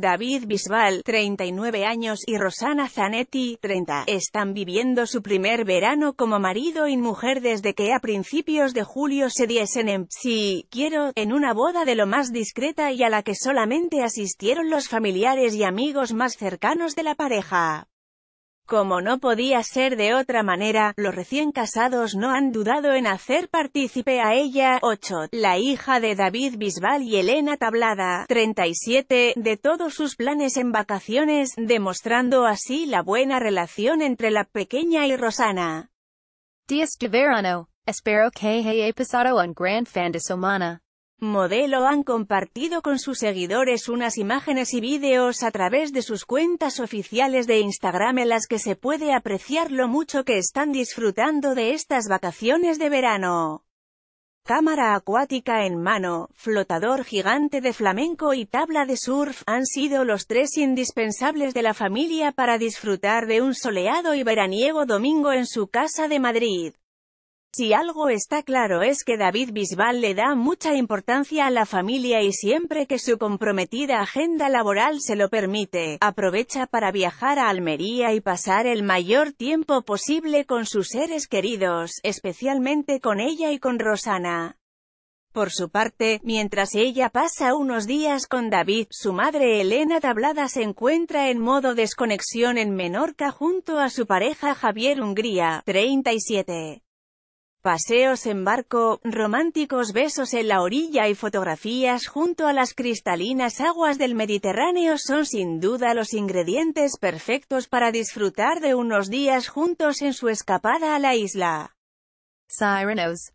David Bisbal, 39 años, y Rosana Zanetti, 30, están viviendo su primer verano como marido y mujer desde que a principios de julio se diesen en, si quiero, en una boda de lo más discreta y a la que solamente asistieron los familiares y amigos más cercanos de la pareja. Como no podía ser de otra manera, los recién casados no han dudado en hacer partícipe a ella, 8, la hija de David Bisbal y Elena Tablada, 37, de todos sus planes en vacaciones, demostrando así la buena relación entre la pequeña y Rosana. Días de verano. Espero que haya pasado un gran fan de Somana modelo han compartido con sus seguidores unas imágenes y vídeos a través de sus cuentas oficiales de Instagram en las que se puede apreciar lo mucho que están disfrutando de estas vacaciones de verano. Cámara acuática en mano, flotador gigante de flamenco y tabla de surf han sido los tres indispensables de la familia para disfrutar de un soleado y veraniego domingo en su casa de Madrid. Si algo está claro es que David Bisbal le da mucha importancia a la familia y siempre que su comprometida agenda laboral se lo permite, aprovecha para viajar a Almería y pasar el mayor tiempo posible con sus seres queridos, especialmente con ella y con Rosana. Por su parte, mientras ella pasa unos días con David, su madre Elena Tablada se encuentra en modo desconexión en Menorca junto a su pareja Javier Hungría, 37. Paseos en barco, románticos besos en la orilla y fotografías junto a las cristalinas aguas del Mediterráneo son sin duda los ingredientes perfectos para disfrutar de unos días juntos en su escapada a la isla. Sirenos